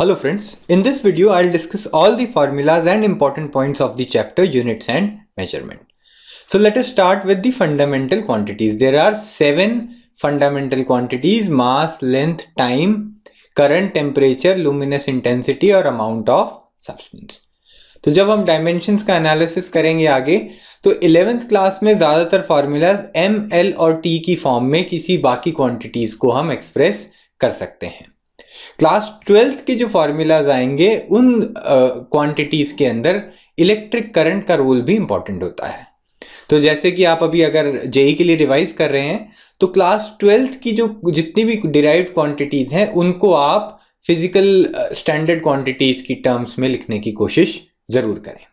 Hello friends, in this video I'll discuss all the formulas and important points of the chapter units and measurement. So let us start with the fundamental quantities. There are seven fundamental quantities mass, length, time, current, temperature, luminous intensity or amount of substance. तो जब हम dimensions का analysis करेंगे आगे तो 11th class में ज़्यादातर formulas M L और टी की फॉर्म में किसी बाकी क्वांटिटीज़ को हम एक्सप्रेस कर सकते हैं क्लास ट्वेल्थ के जो फार्मूलाज आएंगे उन क्वांटिटीज़ के अंदर इलेक्ट्रिक करंट का रोल भी इंपॉर्टेंट होता है तो जैसे कि आप अभी अगर जेई e के लिए रिवाइज कर रहे हैं तो क्लास ट्वेल्थ की जो जितनी भी डिराइव क्वांटिटीज़ हैं उनको आप फिजिकल स्टैंडर्ड क्वांटिटीज़ की टर्म्स में लिखने की कोशिश ज़रूर करें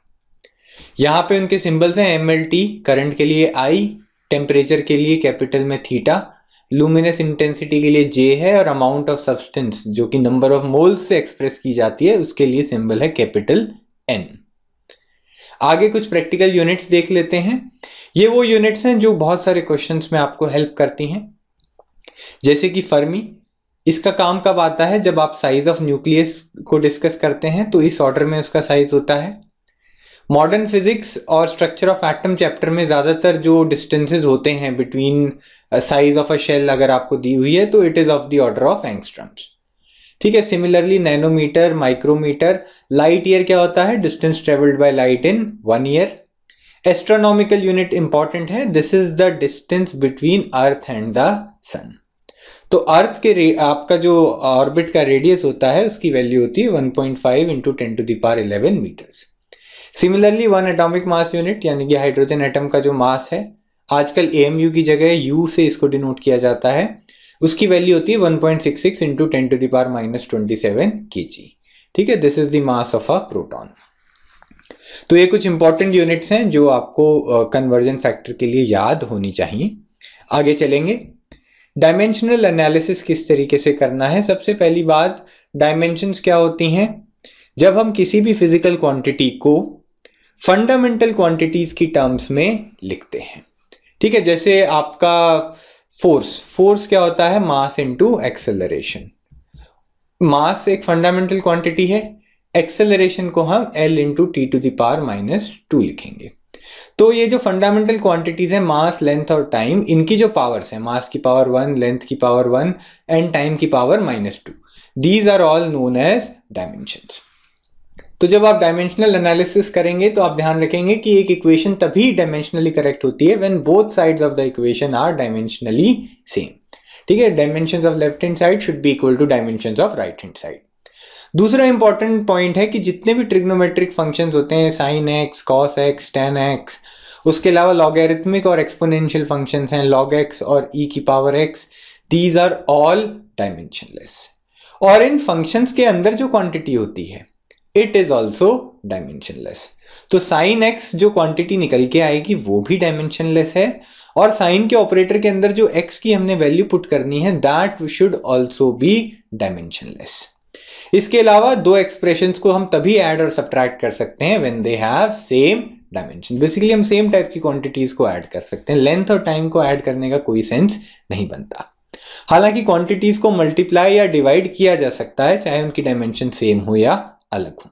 यहाँ पे उनके सिंबल्स हैं एम एल टी करंट के लिए आई टेम्परेचर के लिए कैपिटल में थीटा लुमिनस इंटेंसिटी के लिए जे है और अमाउंट ऑफ सब्सटेंस जो कि नंबर ऑफ मोल्स से एक्सप्रेस की जाती है उसके लिए सिंबल है कैपिटल एन आगे कुछ प्रैक्टिकल यूनिट्स देख लेते हैं ये वो यूनिट्स हैं जो बहुत सारे क्वेश्चंस में आपको हेल्प करती हैं जैसे कि फर्मी इसका काम कब आता है जब आप साइज ऑफ न्यूक्लियस को डिस्कस करते हैं तो इस ऑर्डर में उसका साइज होता है मॉडर्न फिजिक्स और स्ट्रक्चर ऑफ एटम चैप्टर में ज़्यादातर जो डिस्टेंसेज होते हैं between size of a shell अगर आपको दी हुई है तो it is of the order of angstroms ठीक है similarly nanometer micrometer light year क्या होता है distance travelled by light in one year astronomical unit important है this is the distance between earth and the sun तो earth के आपका जो ऑर्बिट का रेडियस होता है उसकी वैल्यू होती है 1.5 point five into ten to the power eleven meters similarly one atomic mass unit यानी कि हाइड्रोजन एटम का जो मास है आजकल ए की जगह यू से इसको डिनोट किया जाता है उसकी वैल्यू होती है 1.66 point six six into ten to the power minus twenty seven K G ठीक है this is the mass of a proton तो ये कुछ इंपॉर्टेंट यूनिट्स हैं जो आपको कन्वर्जन uh, फैक्टर के लिए याद होनी चाहिए आगे चलेंगे डायमेंशनल एनालिसिस किस तरीके से करना है सबसे पहली बात डायमेंशन क्या होती हैं जब हम किसी भी फिजिकल क्वांटिटी को फंडामेंटल क्वांटिटीज की टर्म्स में लिखते हैं ठीक है जैसे आपका फोर्स फोर्स क्या होता है मास इनटू एक्सेलरेशन मास एक फंडामेंटल क्वांटिटी है एक्सेलरेशन को हम L into T to the power minus two लिखेंगे तो ये जो फंडामेंटल क्वांटिटीज हैं मास लेंथ और टाइम इनकी जो पावर्स हैं मास की पावर वन लेंथ की पावर वन एंड टाइम की power minus two these are all known as dimensions तो जब आप डायमेंशनल एनालिसिस करेंगे तो आप ध्यान रखेंगे कि एक इक्वेशन तभी डायमेंशनली करेक्ट होती है when both sides of the equation are dimensionally same ठीक है dimension of left hand side should be equal to dimension of right hand side दूसरा इंपॉर्टेंट पॉइंट है कि जितने भी ट्रिग्नोमेट्रिक फंक्शंस होते हैं sine x cos x tan x उसके अलावा लॉगेरिथमिक और एक्सपोनेंशियल फंक्शंस हैं लॉग एक्स और ई e की power x these are all dimensionless और इन फंक्शंस के अंदर जो क्वांटिटी होती है इट इज ऑल्सो डायमेंशनलेस तो साइन एक्स जो क्वांटिटी निकल के आएगी वो भी डायमेंशनलेस है और साइन के ऑपरेटर के अंदर जो एक्स की हमने वैल्यू पुट करनी है that should also be dimensionless इसके अलावा दो एक्सप्रेशन को हम तभी एड और सब्ट्रैक्ट कर सकते हैं when they have same dimension basically हम सेम टाइप की क्वांटिटीज को ऐड कर सकते हैं लेंथ और टाइम को ऐड करने का कोई सेंस नहीं बनता हालांकि क्वांटिटीज को मल्टीप्लाई या डिवाइड किया जा सकता है चाहे उनकी डायमेंशन सेम हो या अलग हों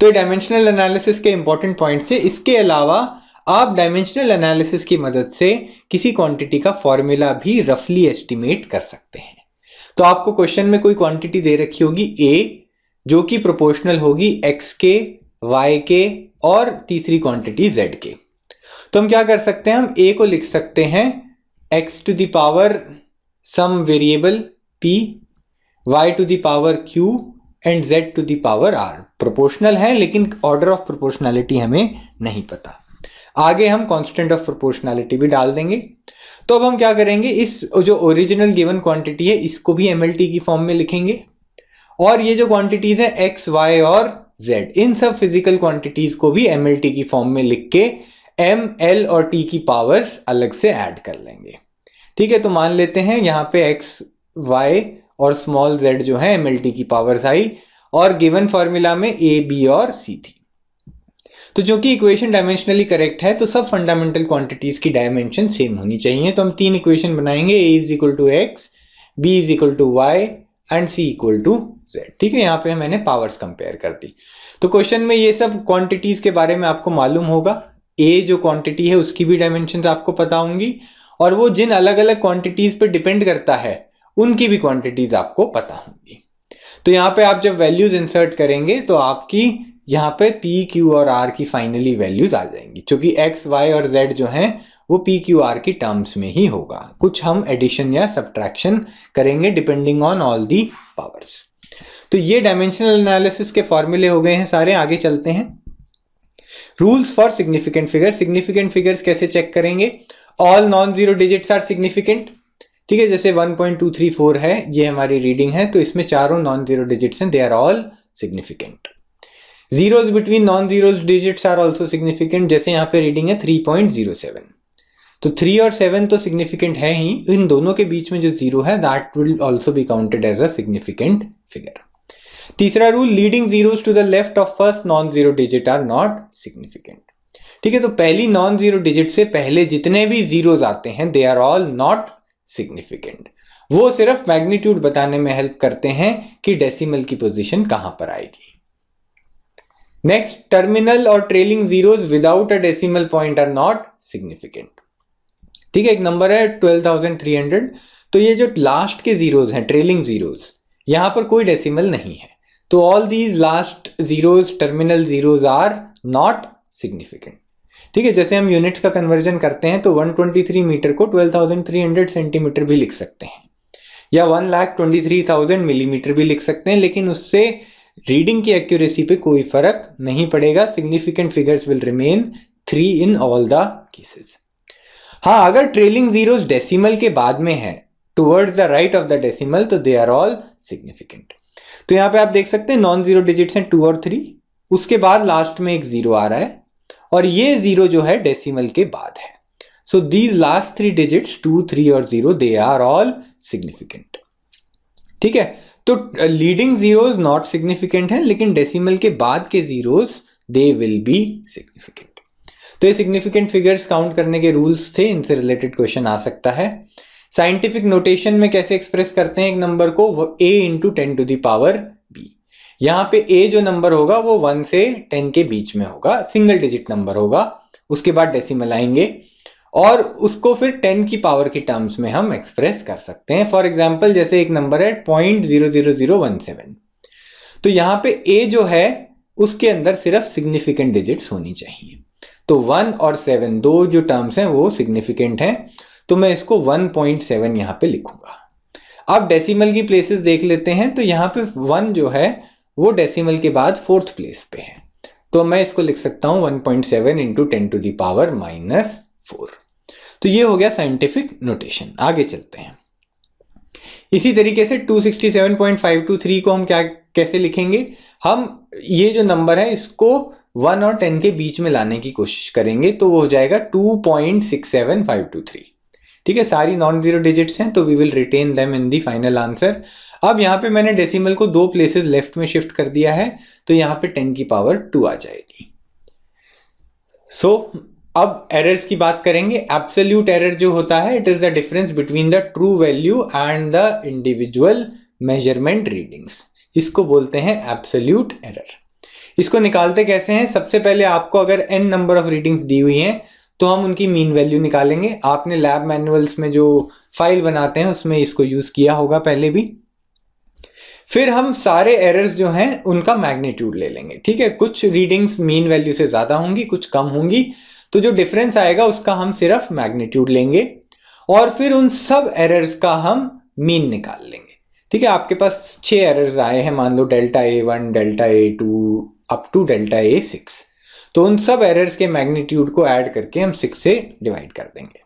तो डायमेंशनल एनालिसिस के इंपॉर्टेंट पॉइंट्स से इसके अलावा आप डायमेंशनल एनालिसिस की मदद से किसी क्वांटिटी का फॉर्मूला भी रफली एस्टिमेट कर सकते हैं तो आपको क्वेश्चन में कोई क्वांटिटी दे रखी होगी ए जो कि प्रोपोर्शनल होगी एक्स के वाई के और तीसरी क्वांटिटी जेड के तो हम क्या कर सकते हैं हम ए को लिख सकते हैं x to the power some variable p y to the power q and z to the power r proportional है लेकिन ऑर्डर ऑफ प्रोपोर्शनैलिटी हमें नहीं पता आगे हम कॉन्स्टेंट ऑफ प्रोपोर्शनैलिटी भी डाल देंगे तो अब हम क्या करेंगे इस जो ओरिजिनल गिवन क्वांटिटी है इसको भी एम की फॉर्म में लिखेंगे और ये जो क्वांटिटीज है एक्स वाई और जेड इन सब फिजिकल क्वांटिटीज को भी एम की फॉर्म में लिख के एम एल और टी की पावर्स अलग से ऐड कर लेंगे ठीक है तो मान लेते हैं यहाँ पे एक्स वाई और स्मॉल जेड जो है एम की पावर्स आई और गिवन फॉर्मूला में ए बी और सी थी तो जो कि इक्वेशन डायमेंशनली करेक्ट है तो सब फंडामेंटल क्वांटिटीज की डायमेंशन सेम होनी चाहिए तो हम तीन इक्वेशन बनाएंगे A is equal to x B is equal to y and C equal to z ठीक है यहाँ पे मैंने पावर्स कंपेयर कर दी तो क्वेश्चन में ये सब क्वांटिटीज के बारे में आपको मालूम होगा ए जो क्वांटिटी है उसकी भी डायमेंशन आपको पता होंगी और वो जिन अलग अलग क्वांटिटीज पर डिपेंड करता है उनकी भी क्वांटिटीज आपको पता होंगी तो यहाँ पे आप जब वैल्यूज इंसर्ट करेंगे तो आपकी यहाँ पे पी क्यू और आर की फाइनली वैल्यूज आ जाएंगी क्योंकि एक्स वाई और जेड जो हैं वो पी क्यू आर की टर्म्स में ही होगा कुछ हम एडिशन या सब्ट्रैक्शन करेंगे depending on all the powers तो ये डायमेंशनल एनालिसिस के फॉर्मूले हो गए हैं सारे आगे चलते हैं rules for significant figure significant figures कैसे चेक करेंगे all non zero digits are significant ठीक है जैसे 1.234 है ये हमारी रीडिंग है तो इसमें चारों नॉन जीरो डिजिट्स हैं they are all significant zeros between non zero digits are also significant जैसे यहाँ पे रीडिंग है 3.07 तो थ्री और सेवन तो सिग्निफिकेंट है ही इन दोनों के बीच में जो जीरो है that will also be counted as a significant figure तीसरा rule leading zeros to the left of first non zero digit are not significant ठीक है तो पहली नॉन जीरो डिजिट से पहले जितने भी जीरोज आते हैं they are all not significant वो सिर्फ मैग्नीट्यूड बताने में हेल्प करते हैं कि डेसिमल की पोजीशन कहां पर आएगी नेक्स्ट टर्मिनल और trailing zeros without a decimal point are not significant ठीक है एक नंबर है 12,300 तो ये जो लास्ट के जीरोस हैं ट्रेलिंग जीरोस यहां पर कोई डेसिमल नहीं है तो all these last zeros terminal zeros are not significant ठीक है जैसे हम यूनिट्स का कन्वर्जन करते हैं तो 123 मीटर को 12,300 सेंटीमीटर भी लिख सकते हैं या one lakh twenty three thousand millimeter भी लिख सकते हैं लेकिन उससे रीडिंग की एक्यूरेसी पे कोई फर्क नहीं पड़ेगा significant figures will remain three in all the cases हाँ अगर ट्रेलिंग जीरो डेसीमल के बाद में है towards the right of the decimal तो दे आर ऑल सिग्निफिकेंट तो यहां पे आप देख सकते हैं नॉन जीरो डिजिट्स हैं टू और थ्री उसके बाद लास्ट में एक जीरो आ रहा है और ये ज़ीरो जो है डेसिमल के बाद है so these last three digits two three और zero they are all significant ठीक है तो लीडिंग ज़ीरोज नॉट सिग्निफिकेंट है लेकिन डेसिमल के बाद के zeros they will be significant तो ये सिग्निफिकेंट फिगर्स काउंट करने के रूल्स थे इनसे रिलेटेड क्वेश्चन आ सकता है साइंटिफिक नोटेशन में कैसे एक्सप्रेस करते हैं एक नंबर को वो A into ten to the power यहाँ पे ए जो नंबर होगा वो वन से टेन के बीच में होगा सिंगल डिजिट नंबर होगा उसके बाद डेसिमल आएंगे और उसको फिर टेन की पावर की टर्म्स में हम एक्सप्रेस कर सकते हैं फॉर एग्जाम्पल जैसे एक नंबर है point zero zero zero one seven तो यहाँ पे ए जो है उसके अंदर सिर्फ सिग्निफिकेंट डिजिट्स होनी चाहिए तो वन और सेवन दो जो टर्म्स हैं वो सिग्निफिकेंट हैं तो मैं इसको वन पॉइंट सेवन यहाँ पे लिखूंगा अब डेसिमल की प्लेसेस देख लेते हैं तो यहाँ पे वन जो है वो डेसिमल के बाद फोर्थ प्लेस पे है तो मैं इसको लिख सकता हूं one point seven into ten to the power minus four तो ये हो गया साइंटिफिक नोटेशन आगे चलते हैं इसी तरीके से 267.523 को हम क्या कैसे लिखेंगे हम ये जो नंबर है इसको वन और टेन के बीच में लाने की कोशिश करेंगे तो वो हो जाएगा 2.67523 ठीक है सारी नॉन जीरो डिजिट्स हैं तो we will retain them in the final answer अब यहाँ पे मैंने डेसिमल को दो प्लेसेस लेफ्ट में शिफ्ट कर दिया है तो यहाँ पे टेन की पावर टू आ जाएगी सो so, अब एरर्स की बात करेंगे एब्सोल्यूट एरर जो होता है it is the difference between the true value and the individual measurement readings इसको बोलते हैं एब्सोल्यूट एरर इसको निकालते कैसे हैं सबसे पहले आपको अगर एन नंबर ऑफ रीडिंग्स दी हुई हैं तो हम उनकी मीन वैल्यू निकालेंगे आपने लैब मैनुअल्स में जो फाइल बनाते हैं उसमें इसको यूज़ किया होगा पहले भी फिर हम सारे एरर्स जो हैं उनका मैग्नीट्यूड ले लेंगे ठीक है कुछ रीडिंग्स मीन वैल्यू से ज़्यादा होंगी कुछ कम होंगी तो जो डिफरेंस आएगा उसका हम सिर्फ मैग्नीट्यूड लेंगे और फिर उन सब एरर्स का हम मीन निकाल लेंगे ठीक है आपके पास छः एरर्स आए हैं मान लो delta A one delta A two up to delta A six तो उन सब एरर्स के मैग्नीट्यूड को ऐड करके हम सिक्स से डिवाइड कर देंगे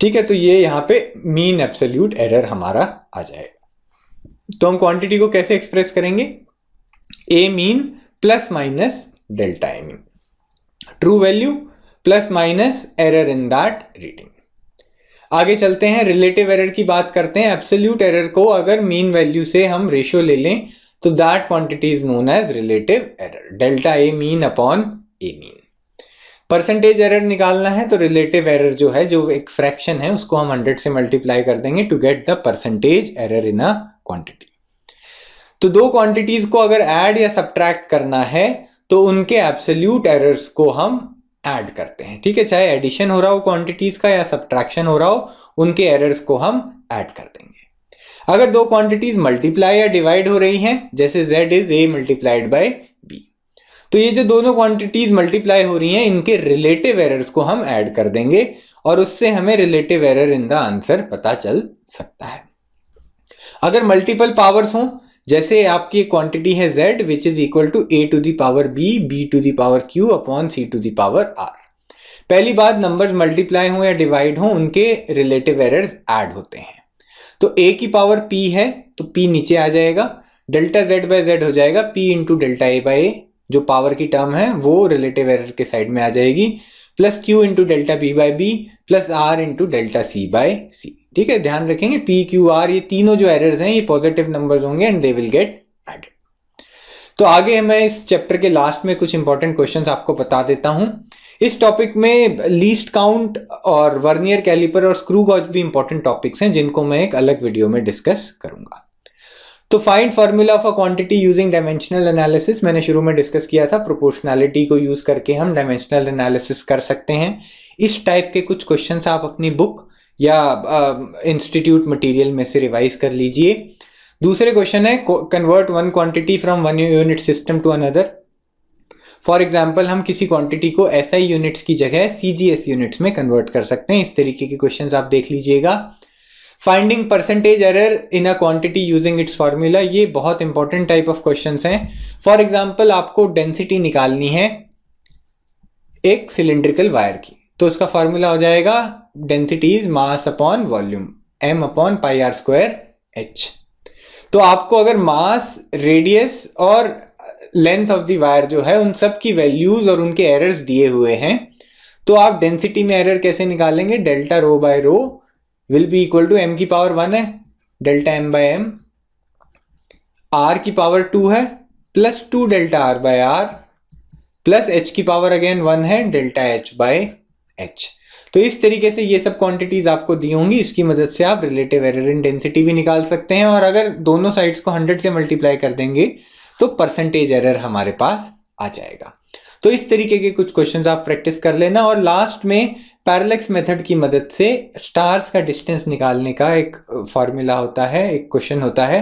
ठीक है तो ये यहाँ पे मीन एब्सोल्यूट एरर हमारा आ जाएगा तो हम क्वांटिटी को कैसे एक्सप्रेस करेंगे A mean plus minus delta A mean true value plus minus error in that reading आगे चलते हैं रिलेटिव एरर की बात करते हैं एब्सोल्यूट एरर को अगर मीन वैल्यू से हम रेशियो ले लें तो that quantity is known as relative error delta A mean upon A mean percentage error निकालना है तो रिलेटिव एरर जो है जो एक फ्रैक्शन है उसको हम हंड्रेड से मल्टीप्लाई कर देंगे to get the percentage error in a quantity तो दो क्वांटिटीज को अगर ऐड या सब्ट्रैक्ट करना है तो उनके एब्सोल्यूट एरर्स को हम ऐड करते हैं ठीक है चाहे एडिशन हो रहा हो क्वांटिटीज का या सब्ट्रैक्शन हो रहा हो उनके एरर्स को हम ऐड कर देंगे अगर दो क्वांटिटीज मल्टीप्लाई या डिवाइड हो रही हैं जैसे z is a multiplied by b तो ये जो दोनों क्वांटिटीज मल्टीप्लाई हो रही हैं इनके रिलेटिव एरर्स को हम ऐड कर देंगे और उससे हमें relative error in the answer पता चल सकता है अगर मल्टीपल पावर्स हों जैसे आपकी क्वांटिटी है z which is equal to A to the power B B to the power q upon C to the power r पहली बात नंबर्स मल्टीप्लाई हों या डिवाइड हों उनके रिलेटिव एरर्स ऐड होते हैं तो a की पावर p है तो p नीचे आ जाएगा डेल्टा z बाय जेड हो जाएगा p into delta A by a जो पावर की टर्म है वो रिलेटिव एरर के साइड में आ जाएगी plus q into delta b by B plus R into delta C by C ठीक है ध्यान रखेंगे पी क्यू आर ये तीनों जो एरर्स हैं ये पॉजिटिव नंबर्स होंगे and they will get added तो आगे मैं इस चैप्टर के लास्ट में कुछ इंपॉर्टेंट क्वेश्चंस आपको बता देता हूं इस टॉपिक में लीस्ट काउंट और वर्नियर कैलिपर और स्क्रू गॉज भी इंपॉर्टेंट टॉपिक्स हैं जिनको मैं एक अलग वीडियो में डिस्कस करूंगा तो find formula for quantity using dimensional analysis मैंने शुरू में डिस्कस किया था प्रोपोर्शनैलिटी को यूज करके हम डायमेंशनल एनालिसिस कर सकते हैं इस टाइप के कुछ क्वेश्चंस आप अपनी बुक या इंस्टीट्यूट um, मटेरियल में से रिवाइज कर लीजिए दूसरे क्वेश्चन है convert one quantity from one unit system to another for example हम किसी क्वांटिटी को एस आई यूनिट्स की जगह सी जी एस यूनिट्स में कन्वर्ट कर सकते हैं इस तरीके के क्वेश्चन आप देख लीजिएगा finding percentage error in a quantity using its formula ये बहुत इंपॉर्टेंट टाइप ऑफ क्वेश्चन हैं फॉर एग्जाम्पल आपको डेंसिटी निकालनी है एक सिलेंड्रिकल वायर की तो उसका फार्मूला हो जाएगा density is mass upon volume M upon pi R square H तो आपको अगर मास रेडियस और लेंथ ऑफ द वायर जो है उन सब की वैल्यूज और उनके एरर्स दिए हुए हैं तो आप डेंसिटी में एरर कैसे निकालेंगे delta rho by rho will be equal to M की पावर वन है delta M by M R की पावर टू है plus two delta R by R plus H की पावर अगेन वन है delta H by H तो इस तरीके से ये सब क्वांटिटीज़ आपको दी होंगी इसकी मदद से आप रिलेटिव एरर इन डेंसिटी भी निकाल सकते हैं और अगर दोनों साइड्स को हंड्रेड से मल्टीप्लाई कर देंगे तो परसेंटेज एरर हमारे पास आ जाएगा तो इस तरीके के कुछ क्वेश्चन आप प्रैक्टिस कर लेना और लास्ट में पैरलेक्स मेथड की मदद से स्टार्स का डिस्टेंस निकालने का एक फॉर्मूला होता है एक क्वेश्चन होता है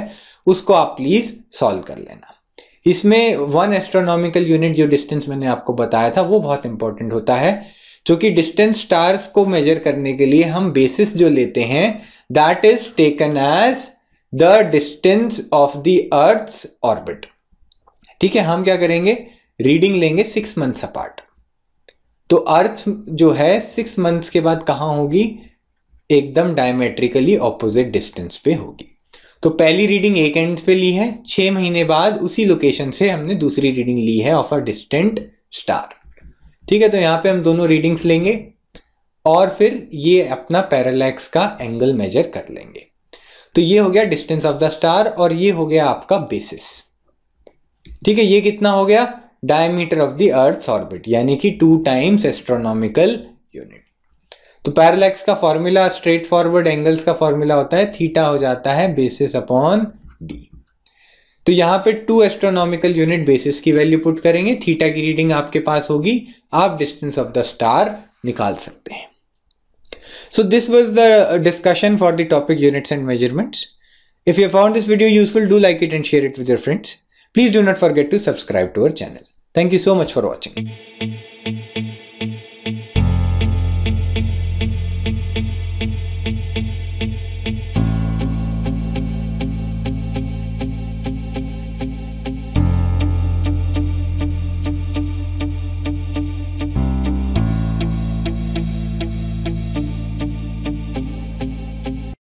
उसको आप प्लीज़ सॉल्व कर लेना इसमें वन एस्ट्रोनॉमिकल यूनिट जो डिस्टेंस मैंने आपको बताया था वो बहुत इंपॉर्टेंट होता है क्योंकि डिस्टेंस स्टार्स को मेजर करने के लिए हम बेसिस जो लेते हैं that is taken as the distance of the earth orbit ठीक है हम क्या करेंगे रीडिंग लेंगे सिक्स मंथ्स अपार्ट तो अर्थ जो है सिक्स मंथ्स के बाद कहाँ होगी एकदम डायमेट्रिकली ऑपोजिट डिस्टेंस पे होगी तो पहली रीडिंग एक एंड पे ली है छह महीने बाद उसी लोकेशन से हमने दूसरी रीडिंग ली है ऑफ अ डिस्टेंट स्टार ठीक है तो यहाँ पे हम दोनों रीडिंग्स लेंगे और फिर ये अपना पैरालैक्स का एंगल मेजर कर लेंगे तो ये हो गया डिस्टेंस ऑफ द स्टार और ये हो गया आपका बेसिस ठीक है ये कितना हो गया diameter of the earth orbit यानी कि टू टाइम्स एस्ट्रोनॉमिकल यूनिट तो पैरालैक्स का फॉर्मूला स्ट्रेट फॉरवर्ड एंगल्स का फॉर्मूला होता है थीटा हो जाता है बेसिस अपॉन डी तो यहाँ पे टू एस्ट्रोनॉमिकल यूनिट बेसिस की वैल्यू पुट करेंगे थीटा की रीडिंग आपके पास होगी आप डिस्टेंस ऑफ द स्टार निकाल सकते हैं so this was the discussion for the topic units and measurements if you found this video useful do like it and share it with your friends please do not forget to subscribe to our channel thank you so much for watching